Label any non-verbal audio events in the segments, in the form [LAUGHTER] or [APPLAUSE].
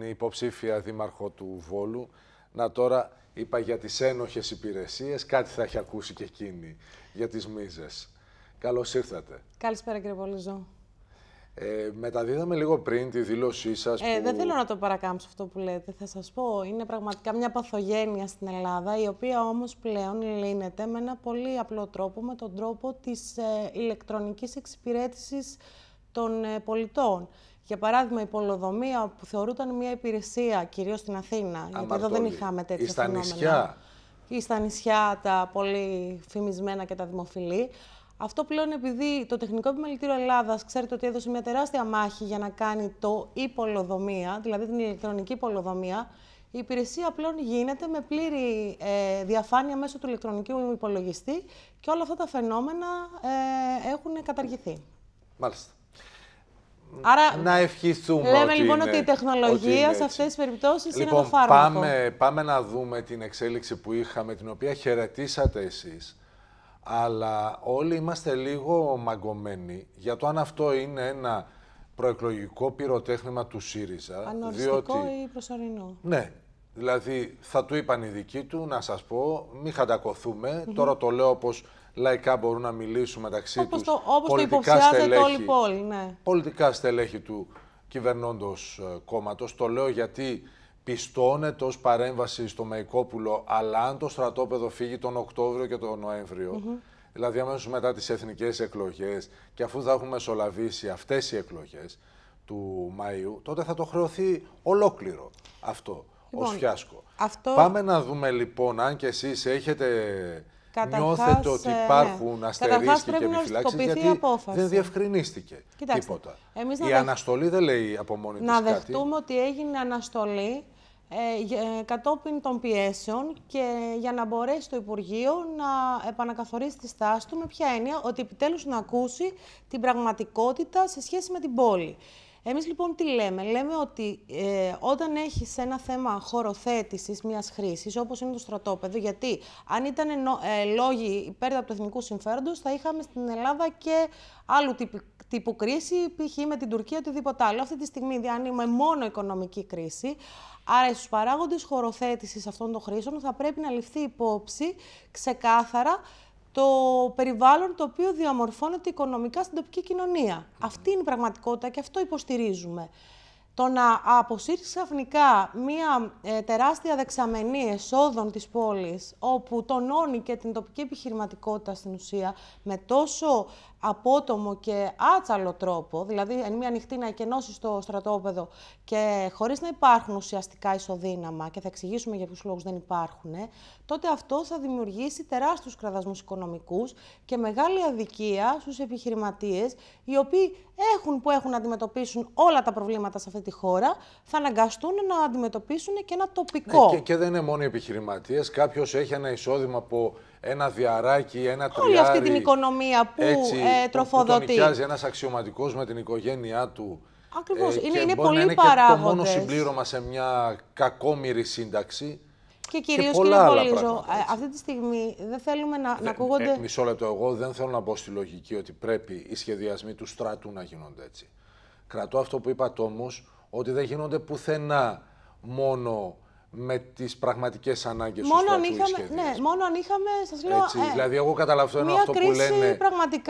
Η υποψήφια δήμαρχο του Βόλου. Να τώρα είπα για τις ένοχες υπηρεσίες, κάτι θα έχει ακούσει και εκείνη για τις μίζες. Καλώς ήρθατε. Καλησπέρα κύριε Πολυζό. Ε, μεταδίδαμε λίγο πριν τη δήλωσή σας ε, που... Δεν θέλω να το παρακάμψω αυτό που λέτε, θα σας πω. Είναι πραγματικά μια παθογένεια στην Ελλάδα, η οποία όμως πλέον λύνεται με ένα πολύ απλό τρόπο, με τον τρόπο της ε, ηλεκτρονικής εξυπηρέτησης των ε, πολιτών. Για παράδειγμα, η πολεοδομία που θεωρούταν μια υπηρεσία κυρίως στην Αθήνα, γιατί εδώ δεν είχαμε τέτοια στα φαινόμενα. Νησιά. Ή στα νησιά, τα πολύ φημισμένα και τα δημοφιλή. Αυτό πλέον επειδή το Τεχνικό Επιμελητήριο Ελλάδας ξέρετε ότι έδωσε μια τεράστια μάχη για να κάνει το υπολοδομία, δηλαδή την ηλεκτρονική υπολοδομία, η υπηρεσία πλέον γίνεται με πλήρη ε, διαφάνεια μέσω του ηλεκτρονικού υπολογιστή και όλα αυτά τα φαινόμενα ε, έχουν καταργηθεί. Μάλιστα. Άρα, να ευχηθούμε. Λέμε ότι λοιπόν ότι η τεχνολογία σε αυτές τις περιπτώσεις είναι το λοιπόν, φάρμακο. Πάμε, πάμε να δούμε την εξέλιξη που είχαμε, την οποία χαιρετήσατε εσείς. Αλλά όλοι είμαστε λίγο μαγκωμένοι για το αν αυτό είναι ένα προεκλογικό πυροτέχνημα του ΣΥΡΙΖΑ. Ανοριστικό ή προσωρινό. Ναι. Δηλαδή θα του είπαν οι δικοί του να σας πω μην χαντακωθούμε. Τώρα το λέω όπως λαϊκά μπορούν να μιλήσουν μεταξύ του. Όπως το, πολιτικά το υποψιάζεται στελέχη, όλη η πόλη. Ναι. Πολιτικά στελέχη του κυβερνώντος ε, κόμματος. Το λέω γιατί πιστώνεται ως παρέμβαση στο Μεϊκόπουλο, αλλά αν το στρατόπεδο φύγει τον Οκτώβριο και τον νοεμβριο mm δηλαδή αμέσως μετά τις εθνικές εκλογές, και αφού θα έχουμε μεσολαβήσει αυτές οι εκλογές του Μαΐου, τότε θα το χρεωθεί ολόκληρο αυτό λοιπόν, ως φιάσκο. Πάμε να δούμε λοιπόν αν και εσείς έχετε Καταρχάς, νιώθετε ότι ε, υπάρχουν ναι. αστερίσκοι και επιφυλάξει γιατί δεν διευκρινίστηκε τίποτα. Η αναστολή δεν λέει από μόνη να Να δεχτούμε ότι έγινε αναστολή ε, ε, κατόπιν των πιέσεων και για να μπορέσει το Υπουργείο να επανακαθορίσει τη στάση του με ποια έννοια ότι επιτέλους να ακούσει την πραγματικότητα σε σχέση με την πόλη. Εμείς λοιπόν τι λέμε. Λέμε ότι ε, όταν έχεις ένα θέμα χωροθέτησης μιας χρήσης, όπως είναι το στρατόπεδο, γιατί αν ήταν ε, λόγοι υπέρ του εθνικού συμφέροντος, θα είχαμε στην Ελλάδα και άλλου τύπου, τύπου κρίση, π.χ. με την Τουρκία, οτιδήποτε άλλο. Αυτή τη στιγμή διανύουμε μόνο οικονομική κρίση. Άρα, στους παράγοντες χωροθέτησης αυτών των χρήσεων θα πρέπει να ληφθεί υπόψη ξεκάθαρα το περιβάλλον το οποίο διαμορφώνεται οικονομικά στην τοπική κοινωνία. Αυτή είναι η πραγματικότητα και αυτό υποστηρίζουμε. Το να αποσύρει ξαφνικά μία ε, τεράστια δεξαμενή εσόδων της πόλης, όπου τονώνει και την τοπική επιχειρηματικότητα στην ουσία, με τόσο απότομο και άτσαλο τρόπο, δηλαδή εν μία ανοιχτή να εκενώσεις το στρατόπεδο και χωρίς να υπάρχουν ουσιαστικά ισοδύναμα και θα εξηγήσουμε για ποιους λόγους δεν υπάρχουν, ε, τότε αυτό θα δημιουργήσει τεράστιους κραδασμούς οικονομικούς και μεγάλη αδικία στους επιχειρηματίες, οι οποίοι έχουν που έχουν να αντιμετωπίσουν όλα τα προβλήματα σε αυτή τη χώρα, θα αναγκαστούν να αντιμετωπίσουν και ένα ναι, τοπικό. και, και δεν είναι μόνο οι επιχειρηματίες, κάποιος έχει ένα εισόδημα που ένα διαράκι, ένα τριάρι. Όλη αυτή την οικονομία που έτσι, ε, τροφοδοτεί. Που τον ένας αξιωματικός με την οικογένειά του. Ακριβώς. Ε, είναι, είναι πολύ να είναι και το μόνο συμπλήρωμα σε μια κακόμοιρη σύνταξη. Και κυρίω κύριε Πολύζο, αυτή τη στιγμή δεν θέλουμε να, να ακούγονται. Ε, μισό λεπτό. Εγώ δεν θέλω να μπω στη λογική ότι πρέπει οι σχεδιασμοί του στρατού να γίνονται έτσι. Κρατώ αυτό που είπα όμω, ότι δεν γίνονται πουθενά μόνο με τις πραγματικές ανάγκες του αν ναι, μόνο αν είχαμε, σας λέω. Έτσι, ε, δηλαδή, εγώ καταλαβαίνω αυτό που λένε ότι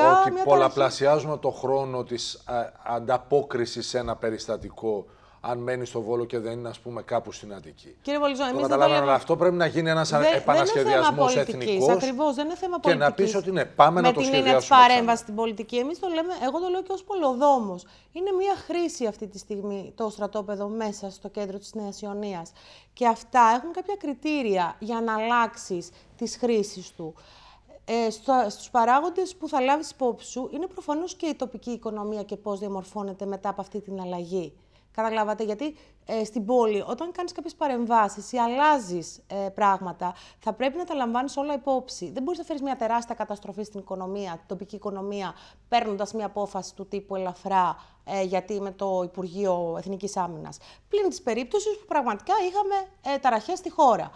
πολλαπλασιάζουμε το χρόνο της ε, ανταπόκρισης σε ένα περιστατικό αν μένεις στο Βόλο και δεν είναι, ας πούμε, κάπου στην Αττική. Κύριε Βολιζό, εμεί δεν λέμε... Αλλά αυτό πρέπει να γίνει ένας επανασχεδιασμό εθνικός. Ακριβώς, δεν είναι θέμα πολιτική. Και να πεις ότι ναι, πάμε Με να το σχεδιάσουμε. Με την παρέμβαση στην πολιτική. Εμείς το λέμε, εγώ το λέω και ως πολεοδόμος. Είναι μια χρήση αυτή τη στιγμή το στρατόπεδο μέσα στο κέντρο της Νέας Ιωνίας. Και αυτά έχουν κάποια κριτήρια για να αλλάξεις τις χρήσεις του. Ε, στο, στους παράγοντες που θα λάβεις υπόψη σου είναι προφανώς και η τοπική οικονομία και πώς διαμορφώνεται μετά από αυτή την αλλαγή. Καταλάβατε, γιατί ε, στην πόλη, όταν κάνεις κάποιες παρεμβάσεις ή αλλάζεις ε, πράγματα, θα πρέπει να τα λαμβάνεις όλα υπόψη. Δεν μπορείς να φέρεις μια τεράστια καταστροφή στην οικονομία, την τοπική οικονομία, παίρνοντας μια απόφαση του τύπου ελαφρά, ε, γιατί με το Υπουργείο Εθνικής Άμυνας. Πλην της περίπτωσης που πραγματικά είχαμε ε, ταραχές στη χώρα.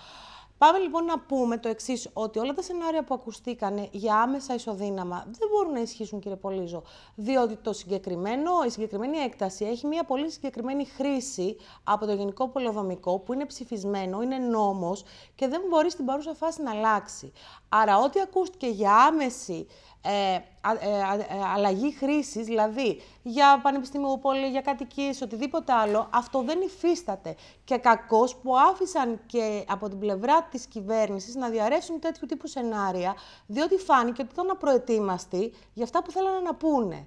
Πάμε λοιπόν να πούμε το εξής, ότι όλα τα σενάρια που ακουστήκανε για άμεσα ισοδύναμα δεν μπορούν να ισχύσουν, κύριε Πολύζο. Διότι το συγκεκριμένο, η συγκεκριμένη έκταση έχει μια πολύ συγκεκριμένη χρήση από το Γενικό Πολεοδομικό που είναι ψηφισμένο, είναι νόμος και δεν μπορεί στην παρούσα φάση να αλλάξει. Άρα, ό,τι ακούστηκε για άμεση ε, ε, ε, αλλαγή χρήσης, δηλαδή για πανεπιστημίου πόλη, για κατοικίες, οτιδήποτε άλλο, αυτό δεν υφίσταται. Και κακώς που άφησαν και από την πλευρά της κυβέρνησης να διαρρεύσουν τέτοιου τύπου σενάρια, διότι φάνηκε ότι ήταν απροετοίμαστοι για αυτά που θέλανε να πούνε.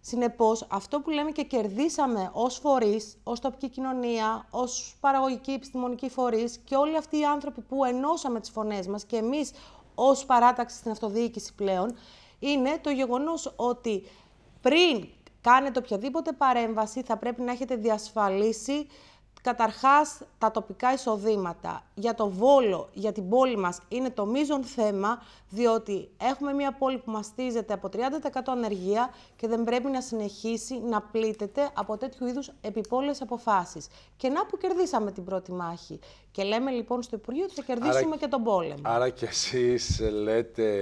Συνεπώς, αυτό που λέμε και κερδίσαμε ως φορείς, ως τοπική κοινωνία, ως παραγωγική επιστημονική φορείς και όλοι αυτοί οι άνθρωποι που ενώσαμε τις φωνές μας και εμείς ως παράταξη στην αυτοδιοίκηση πλέον, είναι το γεγονός ότι πριν κάνετε οποιαδήποτε παρέμβαση θα πρέπει να έχετε διασφαλίσει καταρχάς τα τοπικά εισοδήματα. Για το Βόλο, για την πόλη μας είναι το μείζον θέμα, διότι έχουμε μια πόλη που μαστίζεται από 30% ανεργία και δεν πρέπει να συνεχίσει να πλήτεται από τέτοιου είδους επιπόλαιες αποφάσεις. Και να που κερδίσαμε την πρώτη μάχη. Και λέμε λοιπόν στο Υπουργείο ότι θα κερδίσουμε και τον πόλεμο. Άρα κι εσείς λέτε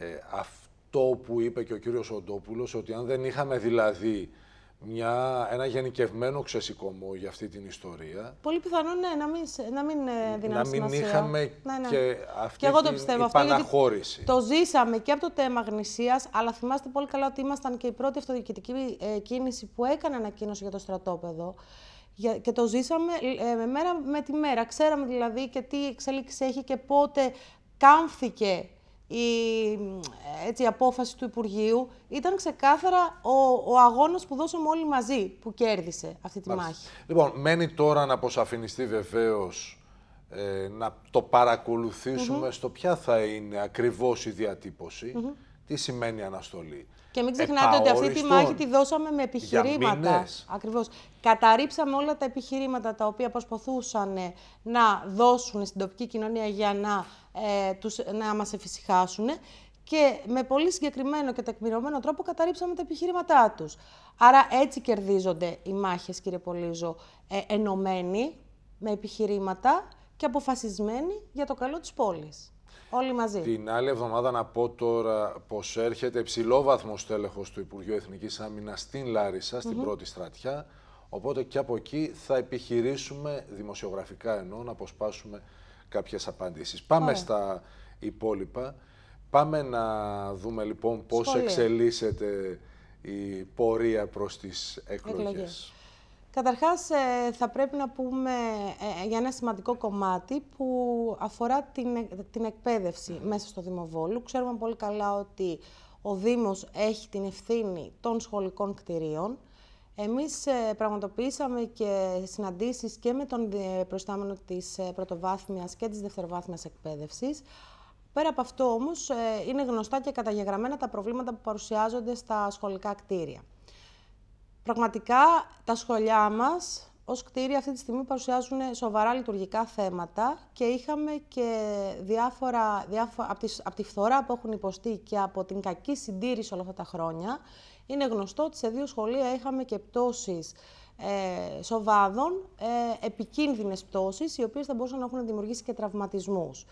ε, αυτό που είπε και ο κύριος Οντόπουλος, ότι αν δεν είχαμε δηλαδή μια, ένα γενικευμένο ξεσηκωμό για αυτή την ιστορία. Πολύ πιθανό ναι, να μην, να μην ε, Να μην είχαμε ναι, ναι. και αυτή το την υπαναχώρηση. Το ζήσαμε και από το θέμα γνησίας, αλλά θυμάστε πολύ καλά ότι ήμασταν και η πρώτη αυτοδιοικητική ε, κίνηση που έκανε ανακοίνωση για το στρατόπεδο. Και το ζήσαμε με μέρα με τη μέρα. Ξέραμε δηλαδή και τι εξέλιξη έχει και πότε κάμφθηκε η απόφαση του Υπουργείου ήταν ξεκάθαρα ο, ο αγώνας που δώσαμε όλοι μαζί, που κέρδισε αυτή τη μάχη. Λοιπόν, μένει τώρα να αποσαφινιστεί βεβαίως ε, να το παρακολουθήσουμε στο ποια θα είναι ακριβώς η διατύπωση, τι σημαίνει αναστολή. Και μην ε, ξεχνάτε ότι αυτή τη μάχη τη δώσαμε με επιχειρήματα. Ακριβώς. Καταρρύψαμε όλα τα επιχειρήματα τα οποία προσπαθούσαν ε, να δώσουν στην τοπική κοινωνία για να, ε, τους, να μας εφησυχάσουν και με πολύ συγκεκριμένο και τεκμηρωμένο τρόπο καταρρύψαμε τα επιχειρήματά τους. Άρα έτσι κερδίζονται οι μάχες, κύριε Πολύζο, ε, ενωμένοι με επιχειρήματα και αποφασισμένοι για το καλό της πόλης. Όλοι μαζί. Την άλλη εβδομάδα να πω τώρα πως έρχεται υψηλόβαθμο τέλεχο του Υπουργείου Εθνικής Άμυνας στην Λάρισα, στην πρώτη στρατιά. Οπότε και από εκεί θα επιχειρήσουμε δημοσιογραφικά ενώ να αποσπάσουμε κάποιες απαντήσεις. Πάμε στα υπόλοιπα. Πάμε να δούμε λοιπόν πώς εξελίσσεται η πορεία προς τις εκλογές. Καταρχάς, ε, θα πρέπει να πούμε ε, ε, για ένα σημαντικό κομμάτι που αφορά την, την εκπαίδευση μέσα στο δημοβόλου. Ξέρουμε πολύ καλά ότι ο Δήμος έχει την ευθύνη των σχολικών κτηρίων. Εμείς πραγματοποιήσαμε και συναντήσεις και με τον προστάμενο της πρωτοβάθμιας και της δευτεροβάθμιας εκπαίδευσης. Πέρα από αυτό όμως είναι γνωστά και καταγεγραμμένα τα προβλήματα που παρουσιάζονται στα σχολικά κτίρια. Πραγματικά τα σχολιά μας ως κτίρια αυτή τη στιγμή παρουσιάζουν σοβαρά λειτουργικά θέματα και είχαμε και διάφορα, διάφορα από, τη, από φθορά που έχουν υποστεί και από την κακή συντήρηση όλα αυτά τα χρόνια. Είναι γνωστό ότι σε δύο σχολεία είχαμε και πτώσεις ε, σοβάδων, ε, επικίνδυνες πτώσεις, οι οποίες θα μπορούσαν να έχουν δημιουργήσει και τραυματισμούς.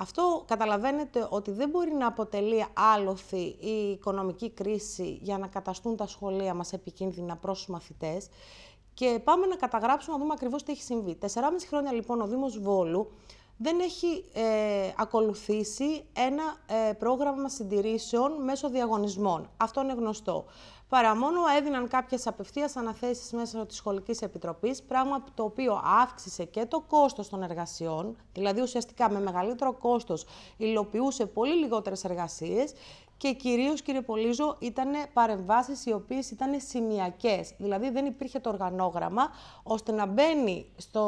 Αυτό καταλαβαίνετε ότι δεν μπορεί να αποτελεί άλοθη η οικονομική κρίση για να καταστούν τα σχολεία μας επικίνδυνα προς τους μαθητές. Και πάμε να καταγράψουμε να δούμε ακριβώς τι έχει συμβεί. μισή χρόνια λοιπόν ο Δήμος Βόλου δεν έχει ε, ακολουθήσει ένα ε, πρόγραμμα συντηρήσεων μέσω διαγωνισμών. Αυτό είναι γνωστό παρά μόνο έδιναν κάποιες απευθείας αναθέσεις μέσω της σχολικής επιτροπής, πράγμα το οποίο αύξησε και το κόστος των εργασιών, δηλαδή ουσιαστικά με μεγαλύτερο κόστος υλοποιούσε πολύ λιγότερες εργασίες και κυρίως, κύριε Πολύζο, ήταν παρεμβάσεις οι οποίες ήταν σημειακές. Δηλαδή δεν υπήρχε το οργανόγραμμα ώστε να μπαίνει στο,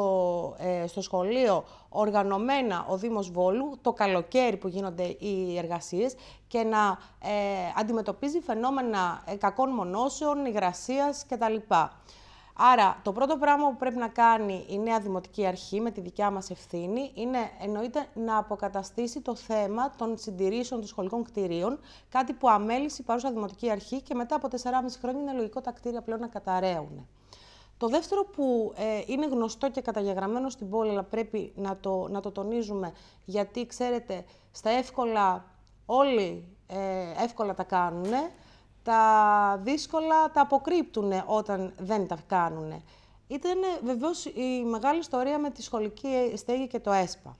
ε, στο σχολείο οργανωμένα ο Δήμος Βόλου το καλοκαίρι που γίνονται οι εργασίες και να ε, αντιμετωπίζει φαινόμενα ε, κακών μονώσεων, υγρασίας κτλ. Άρα, το πρώτο πράγμα που πρέπει να κάνει η νέα Δημοτική Αρχή με τη δικιά μας ευθύνη είναι εννοείται να αποκαταστήσει το θέμα των συντηρήσεων των σχολικών κτηρίων, κάτι που αμέλησε η παρούσα Δημοτική Αρχή και μετά από 4,5 χρόνια είναι λογικό τα κτίρια πλέον να καταραίουν. Το δεύτερο που ε, είναι γνωστό και καταγεγραμμένο στην πόλη, αλλά πρέπει να το, να το τονίζουμε, γιατί ξέρετε, στα εύκολα όλοι ε, εύκολα τα κάνουν, τα δύσκολα τα αποκρύπτουν όταν δεν τα κάνουν. Ήταν βεβαίως η μεγάλη ιστορία με τη σχολική ε, στέγη και το ΕΣΠΑ.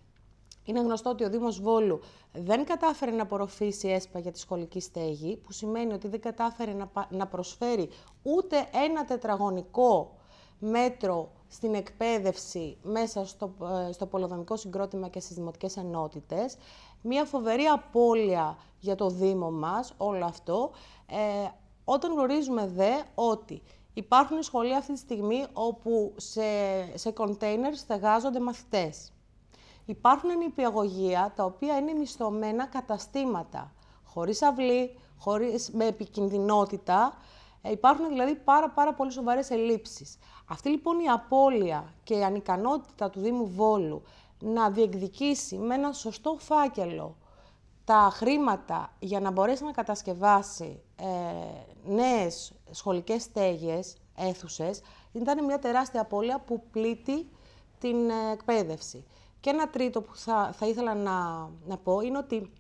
Είναι γνωστό ότι ο Δήμος Βόλου δεν κατάφερε να απορροφήσει ΕΣΠΑ για τη σχολική στέγη, που σημαίνει ότι δεν κατάφερε να προσφέρει ούτε ένα τετραγωνικό μέτρο στην εκπαίδευση μέσα στο, ε, στο συγκρότημα και στις δημοτικές ενότητες. Μία φοβερή απώλεια για το Δήμο μας, όλο αυτό, ε, όταν γνωρίζουμε δε ότι υπάρχουν σχολεία αυτή τη στιγμή όπου σε, σε κοντέινερ στεγάζονται μαθητές. Υπάρχουν νηπιαγωγεία τα οποία είναι μισθωμένα καταστήματα, χωρίς αυλή, χωρίς, με επικινδυνότητα. Ε, υπάρχουν δηλαδή πάρα, πάρα πολύ σοβαρές ελλείψεις. Αυτή λοιπόν η απώλεια και η ανικανότητα του Δήμου Βόλου να διεκδικήσει με έναν σωστό φάκελο τα χρήματα για να μπορέσει να κατασκευάσει ε, νέες σχολικές στέγες, αίθουσες, ήταν μια τεράστια απώλεια που πλήττει την ε, εκπαίδευση. Και ένα τρίτο που θα, θα ήθελα να, να πω είναι ότι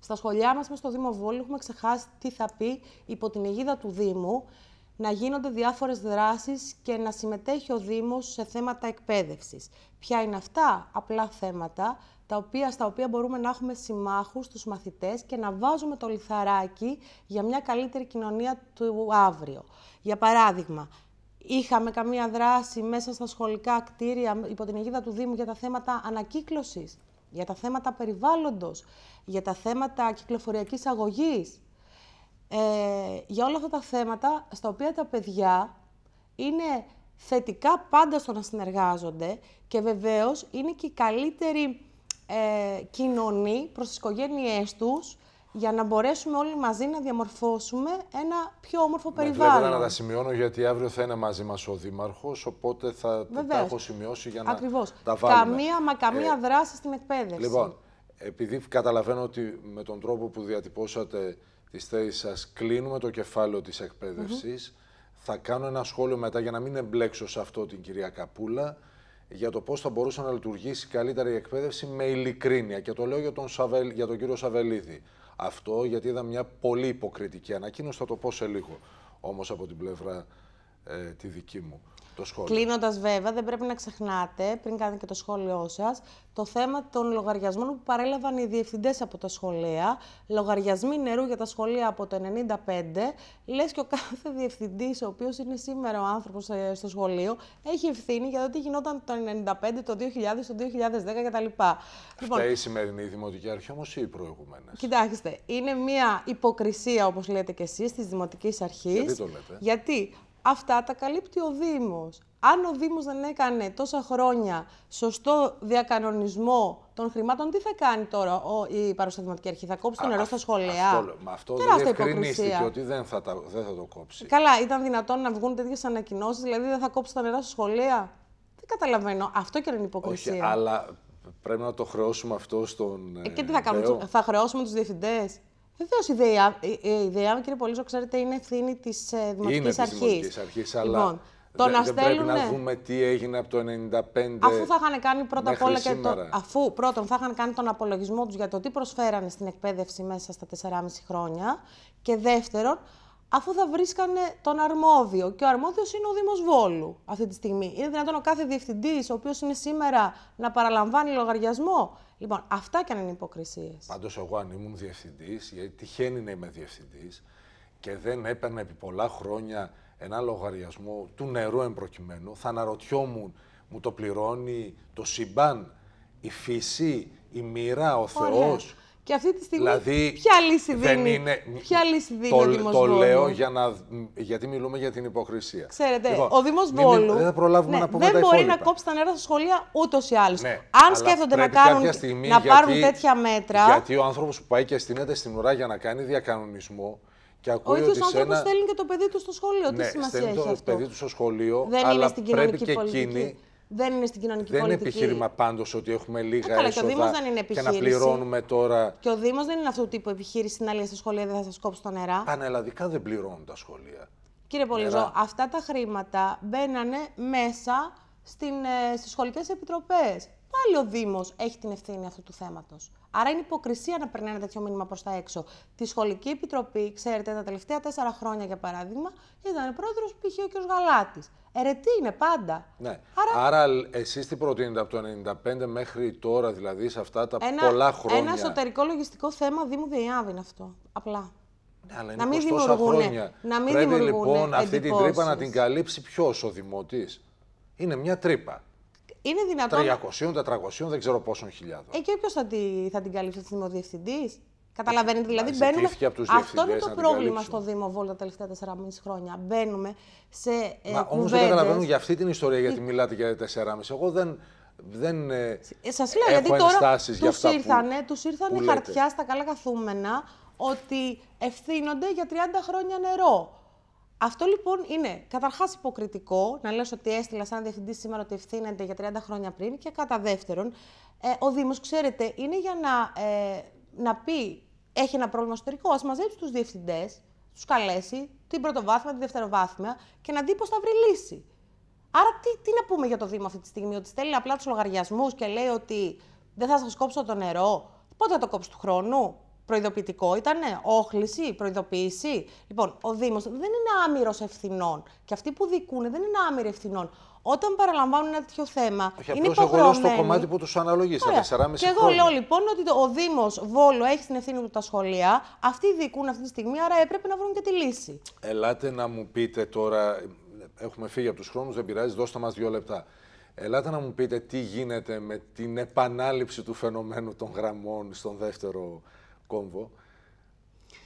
στα σχολιά μας, μες στο Δήμο Βόλου, έχουμε ξεχάσει τι θα πει υπό την αιγίδα του Δήμου να γίνονται διάφορες δράσεις και να συμμετέχει ο Δήμος σε θέματα εκπαίδευσης. Ποια είναι αυτά απλά θέματα τα οποία, στα οποία μπορούμε να έχουμε συμμάχους στους μαθητές και να βάζουμε το λιθαράκι για μια καλύτερη κοινωνία του αύριο. Για παράδειγμα, είχαμε καμία δράση μέσα στα σχολικά κτίρια υπό την αιγίδα του Δήμου για τα θέματα ανακύκλωσης, για τα θέματα περιβάλλοντος, για τα θέματα κυκλοφοριακής αγωγής ε, για όλα αυτά τα θέματα στα οποία τα παιδιά είναι θετικά πάντα στο να συνεργάζονται και βεβαίως είναι και η καλύτερη ε, κοινωνή προς τις οικογένειές τους για να μπορέσουμε όλοι μαζί να διαμορφώσουμε ένα πιο όμορφο ναι, περιβάλλον. Βλέπετε να τα σημειώνω γιατί αύριο θα είναι μαζί μας ο Δήμαρχος, οπότε θα τα έχω σημειώσει για να τα βάλουμε. Καμία μα καμία ε, δράση στην εκπαίδευση. Λοιπόν, επειδή καταλαβαίνω ότι με τον τρόπο που διατυπώσατε τις θέσεις σας, κλείνουμε το κεφάλαιο της εκπαίδευσης. Θα κάνω ένα σχόλιο μετά για να μην εμπλέξω σε αυτό την κυρία Καπούλα για το πώς θα μπορούσε να λειτουργήσει καλύτερα η εκπαίδευση με ειλικρίνεια. Και το λέω για τον, Σαβελ, για τον κύριο Σαβελίδη. Αυτό γιατί είδα μια πολύ υποκριτική ανακοίνωση, θα το πω σε λίγο όμως από την πλευρά ε, τη δική μου το Κλείνοντας, βέβαια, δεν πρέπει να ξεχνάτε, πριν κάνετε και το σχόλιο σας, το θέμα των λογαριασμών που παρέλαβαν οι διευθυντές από τα σχολεία. Λογαριασμοί νερού για τα σχολεία από το 1995. Λες και ο κάθε διευθυντής, ο οποίος είναι σήμερα ο άνθρωπος ε, στο σχολείο, έχει ευθύνη για το τι γινόταν το 1995, το 2000, το 2010 κτλ. Λοιπόν, Φταίει η σημερινή δημοτική αρχή όμως ή οι προηγούμενες. Κοιτάξτε, είναι μια υποκρισία, όπως λέτε κι εσείς, της δημοτικής αρχής. Γιατί Γιατί αυτά τα καλύπτει ο Δήμος. Αν ο Δήμος δεν έκανε τόσα χρόνια σωστό διακανονισμό των χρημάτων, τι θα κάνει τώρα ο, η παρουσιαδηματική αρχή, θα κόψει το νερό στα σχολεία. Αυτό, μα αυτό ότι δεν θα, θα το κόψει. Καλά, ήταν δυνατόν να βγουν τέτοιες ανακοινώσεις, δηλαδή δεν θα κόψει τα νερά στα σχολεία. Δεν καταλαβαίνω. Αυτό και είναι υποκρισία. Όχι, αλλά πρέπει να το χρεώσουμε αυτό στον. Ε, και τι ε, θα κάνουμε, θα χρεώσουμε τους διευθυντές. Βεβαίως, η ιδέα, η ιδέα, κύριε Πολύζο, ξέρετε, είναι ευθύνη της Δημοτική ε, Αρχή. Είναι της Αρχής, αλλά λοιπόν, το δεν, δεν πρέπει να δούμε τι έγινε από το 1995 Αφού θα κάνει πρώτα απ' και το, αφού πρώτον θα είχαν κάνει τον απολογισμό τους για το τι προσφέρανε στην εκπαίδευση μέσα στα 4,5 χρόνια. Και δεύτερον, αφού θα βρίσκανε τον αρμόδιο. Και ο αρμόδιος είναι ο Δήμος Βόλου αυτή τη στιγμή. Είναι δυνατόν ο κάθε διευθυντής, ο οποίος είναι σήμερα, να παραλαμβάνει λογαριασμό. Λοιπόν, αυτά και αν είναι υποκρισίες. Πάντως, εγώ αν ήμουν διευθυντής, γιατί τυχαίνει να είμαι διευθυντής και δεν έπαιρνα επί πολλά χρόνια ένα λογαριασμό του νερού προκειμένου. θα αναρωτιόμουν, μου το πληρώνει το συμπάν, η φύση, η μοίρα, ο Θεός. Και αυτή τη στιγμή δηλαδή, ποια λύση δίνει, είναι... ποια λύση το, ο Δήμος Το λέω για να, γιατί μιλούμε για την υποκρισία. Ξέρετε, λοιπόν, ο Δήμος Βόλου δεν, ναι, δεν μπορεί υπόλοιπα. να κόψει τα νερά στα σχολεία ούτως ή άλλως. Ναι, Αν σκέφτονται να, κάνουν, να πάρουν τέτοια μέτρα... Γιατί ο άνθρωπος που πάει και στείνεται στην ουρά για να κάνει διακανονισμό, ο ίδιος άνθρωπος ένα... στέλνει και το παιδί του στο σχολείο. Τι ναι, σημασία έχει αυτό. το παιδί του στο σχολείο, δεν αλλά είναι στην πρέπει και εκείνοι δεν είναι στην κοινωνική πολιτική. Δεν είναι επιχείρημα πάντως ότι έχουμε λίγα ε, έσοδα και, να πληρώνουμε τώρα. Και ο Δήμος δεν είναι αυτού του τύπου επιχείρηση. Στην άλλη, στα σχολεία δεν θα σας κόψει τα νερά. Πανελλαδικά δεν πληρώνουν τα σχολεία. Κύριε Πολυζό, αυτά τα χρήματα μπαίνανε μέσα στι ε, στις σχολικές επιτροπές. Πάλι ο Δήμος έχει την ευθύνη αυτού του θέματος. Άρα είναι υποκρισία να περνάει ένα τέτοιο μήνυμα προς τα έξω. Τη Σχολική Επιτροπή, ξέρετε, τα τελευταία τέσσερα χρόνια, για παράδειγμα, ήταν πρόεδρος π.χ. ο κ. Γαλάτης. Ερετή είναι πάντα. Ναι. Άρα, Άρα εσείς τι προτείνετε από το 1995 μέχρι τώρα, δηλαδή σε αυτά τα πολλά χρόνια. Ένα εσωτερικό λογιστικό θέμα Δήμου Διεάβη είναι αυτό. Απλά. Ναι, αλλά είναι να μην δημιουργούν. Να μην Πρέπει λοιπόν εντυπώσεις. αυτή την τρύπα να την καλύψει ποιος ο δημοτής. Είναι μια τρύπα. Είναι δυνατόν. 300, 400, δεν ξέρω πόσων χιλιάδων. Ε, και ποιο θα, θα την καλύψει, ο δημοδιευθυντή. Καταλαβαίνετε, δηλαδή Ά, μπαίνουμε. Αυτό είναι το πρόβλημα στο Δήμο Βόλτα τα τελευταία 4,5 χρόνια. Μπαίνουμε σε. Ε, Μα όμως δεν καταλαβαίνουν για αυτή την ιστορία, γιατί μιλάτε για 4,5. Εγώ δεν. δεν ε, ε, Σας λέω, γιατί τώρα για ήρθανε, που, τους ήρθανε χαρτιά στα καλά καθούμενα ότι ευθύνονται για 30 χρόνια νερό. Αυτό λοιπόν είναι καταρχάς υποκριτικό, να λες ότι έστειλα σαν διευθυντή σήμερα ότι ευθύνεται για 30 χρόνια πριν και κατά δεύτερον, ε, ο Δήμος, ξέρετε, είναι για να, ε, να πει έχει ένα πρόβλημα εσωτερικό, ας μαζέψει τους διευθυντές, τους καλέσει, την πρωτοβάθμια, τη δευτεροβάθμια και να δει πώς θα βρει λύση. Άρα, τι, τι να πούμε για το Δήμο αυτή τη στιγμή, ότι στέλνει απλά τους λογαριασμούς και λέει ότι δεν θα σας κόψω το νερό. Πότε θα το κόψει του χρόνου, Προειδοποιητικό ήταν, όχληση, προειδοποίηση. Λοιπόν, ο Δήμος δεν είναι άμυρος ευθυνών. Και αυτοί που δικούν δεν είναι άμυροι ευθυνών. Όταν παραλαμβάνουν ένα τέτοιο θέμα. Όχι, είναι εγώ λέω στο κομμάτι που τους αναλογεί, στα 4,5 Και εγώ λέω λοιπόν ότι ο Δήμος Βόλο έχει την ευθύνη του τα σχολεία. Αυτοί δικούν αυτή τη στιγμή, άρα έπρεπε να βρουν και τη λύση. Ελάτε να μου πείτε τώρα. Έχουμε φύγει από τους χρόνους, δεν πειράζει, δώστε μας δύο λεπτά. Ελάτε να μου πείτε τι γίνεται με την επανάληψη του φαινομένου των γραμμών στον δεύτερο κόμβο.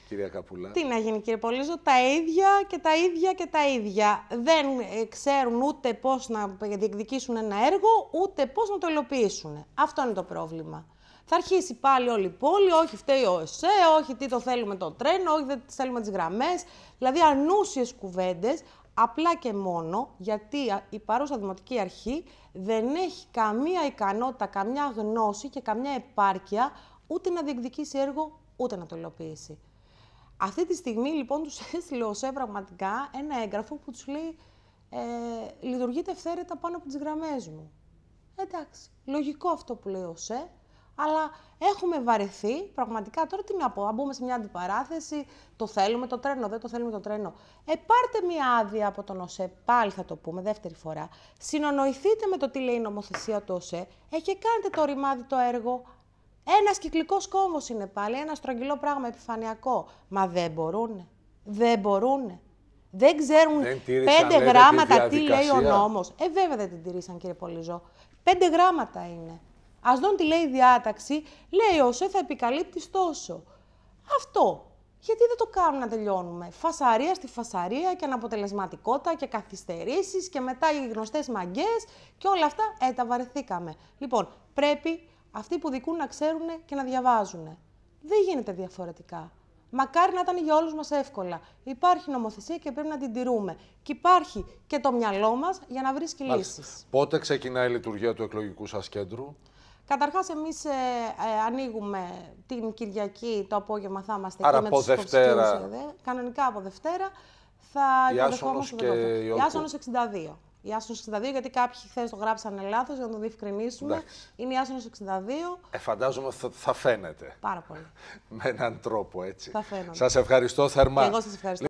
Κυρία Καπούλα. Τι να γίνει κύριε Πολύζο, τα ίδια και τα ίδια και τα ίδια. Δεν ε, ξέρουν ούτε πώς να διεκδικήσουν ένα έργο, ούτε πώς να το υλοποιήσουν. Αυτό είναι το πρόβλημα. Θα αρχίσει πάλι όλη η πόλη, όχι φταίει ο ΕΣΕ, όχι τι το θέλουμε το τρένο, όχι δεν θέλουμε τις γραμμές. Δηλαδή ανούσιες κουβέντες, απλά και μόνο γιατί η παρούσα Δημοτική Αρχή δεν έχει καμία ικανότητα, καμιά γνώση και καμιά επάρκεια ούτε να διεκδικήσει έργο, ούτε να το υλοποιήσει. Αυτή τη στιγμή λοιπόν τους [LAUGHS] έστειλε ο ΣΕ πραγματικά ένα έγγραφο που τους λέει ε, λειτουργείται ευθέρετα πάνω από τις γραμμές μου. Εντάξει, λογικό αυτό που λέει ο ΣΕ, αλλά έχουμε βαρεθεί πραγματικά. Τώρα τι να πω, αν μπούμε σε μια αντιπαράθεση, το θέλουμε το τρένο, δεν το θέλουμε το τρένο. Ε, πάρτε μια άδεια από τον ΟΣΕ, πάλι θα το πούμε δεύτερη φορά. Συνονοηθείτε με το τι λέει η νομοθεσία του ΟΣΕ ε, και κάντε το ρημάδι το έργο ένας κυκλικός κόμβος είναι πάλι, ένα στρογγυλό πράγμα επιφανειακό. Μα δεν μπορούν. Δεν μπορούν. Δεν ξέρουν δεν πέντε γράμματα τι λέει ο νόμος. Ε, βέβαια δεν την τηρήσαν, κύριε Πολυζό. Πέντε γράμματα είναι. Ας δουν τι λέει η διάταξη. Λέει όσο θα επικαλύπτεις τόσο. Αυτό. Γιατί δεν το κάνουν να τελειώνουμε. Φασαρία στη φασαρία και αναποτελεσματικότητα και καθυστερήσεις και μετά οι γνωστές μαγκές και όλα αυτά. Ε, τα βαρεθήκαμε. Λοιπόν, πρέπει αυτοί που δικούν να ξέρουν και να διαβάζουν. Δεν γίνεται διαφορετικά. Μακάρι να ήταν για όλους μας εύκολα. Υπάρχει νομοθεσία και πρέπει να την τηρούμε. Και υπάρχει και το μυαλό μας για να βρίσκει λύσεις. Πότε ξεκινάει η λειτουργία του εκλογικού σας κέντρου, Καταρχάς, εμείς ε, ε, ανοίγουμε την Κυριακή το απόγευμα θα είμαστε Άρα από Δευτέρα. Ε, κανονικά από Δευτέρα θα υποδεχόμαστε. Και... Η 62. Η Άσονο 62, γιατί κάποιοι χθες το γράψανε λάθος για να το διευκρινίσουμε. Είναι η Άσονο 62. Ε, φαντάζομαι θα, θα φαίνεται. Πάρα πολύ. [LAUGHS] Με έναν τρόπο έτσι. Θα φαίνεται. Σας ευχαριστώ θερμά. Και εγώ σας ευχαριστώ.